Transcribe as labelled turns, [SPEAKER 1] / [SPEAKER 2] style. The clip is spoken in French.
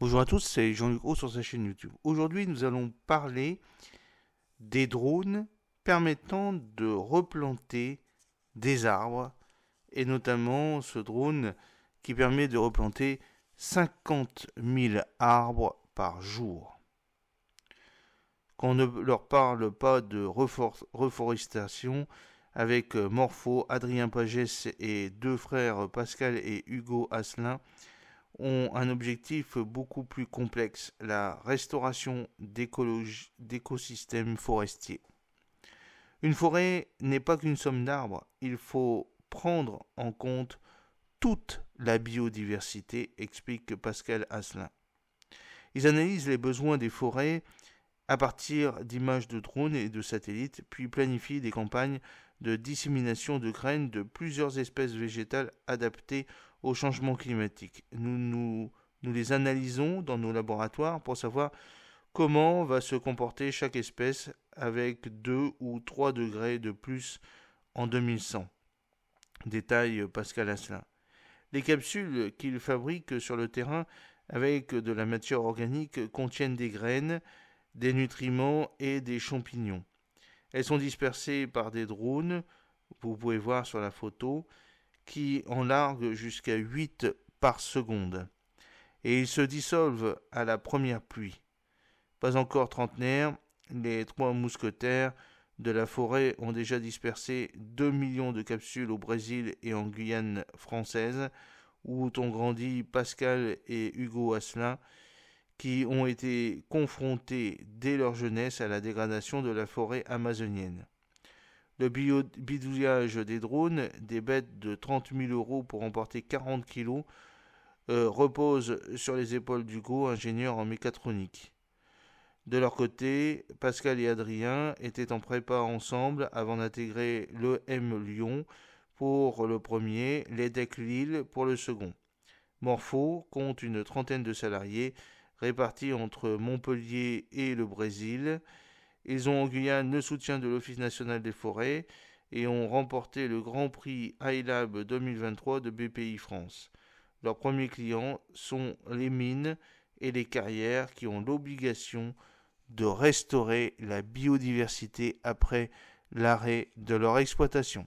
[SPEAKER 1] Bonjour à tous, c'est Jean-Luc Haut sur sa chaîne YouTube. Aujourd'hui, nous allons parler des drones permettant de replanter des arbres et notamment ce drone qui permet de replanter 50 000 arbres par jour. Qu'on ne leur parle pas de reforestation avec euh, Morpho, Adrien Pagès et deux frères euh, Pascal et Hugo Asselin, ont un objectif beaucoup plus complexe, la restauration d'écosystèmes forestiers. Une forêt n'est pas qu'une somme d'arbres, il faut prendre en compte toute la biodiversité, explique Pascal Asselin. Ils analysent les besoins des forêts à partir d'images de drones et de satellites, puis planifie des campagnes de dissémination de graines de plusieurs espèces végétales adaptées au changement climatique. Nous, les analysons dans nos laboratoires pour savoir comment va se comporter chaque espèce avec 2 ou 3 degrés de plus en 2100. Détail Pascal Asselin. Les capsules qu'il fabrique sur le terrain avec de la matière organique contiennent des graines, des nutriments et des champignons. Elles sont dispersées par des drones, vous pouvez voir sur la photo, qui en larguent jusqu'à 8 par seconde. Et ils se dissolvent à la première pluie. Pas encore trentenaire, les trois mousquetaires de la forêt ont déjà dispersé 2 millions de capsules au Brésil et en Guyane française, où ont grandi Pascal et Hugo Asselin, qui ont été confrontés dès leur jeunesse à la dégradation de la forêt amazonienne. Le bidouillage des drones, des bêtes de 30 000 euros pour emporter 40 kilos, euh, repose sur les épaules d'Hugo, ingénieur en mécatronique. De leur côté, Pascal et Adrien étaient en prépa ensemble avant d'intégrer l'EM Lyon pour le premier, l'EDEC Lille pour le second. Morpho compte une trentaine de salariés répartis entre Montpellier et le Brésil. Ils ont en Guyane le soutien de l'Office national des forêts et ont remporté le Grand Prix iLab 2023 de BPI France. Leurs premiers clients sont les mines et les carrières qui ont l'obligation de restaurer la biodiversité après l'arrêt de leur exploitation.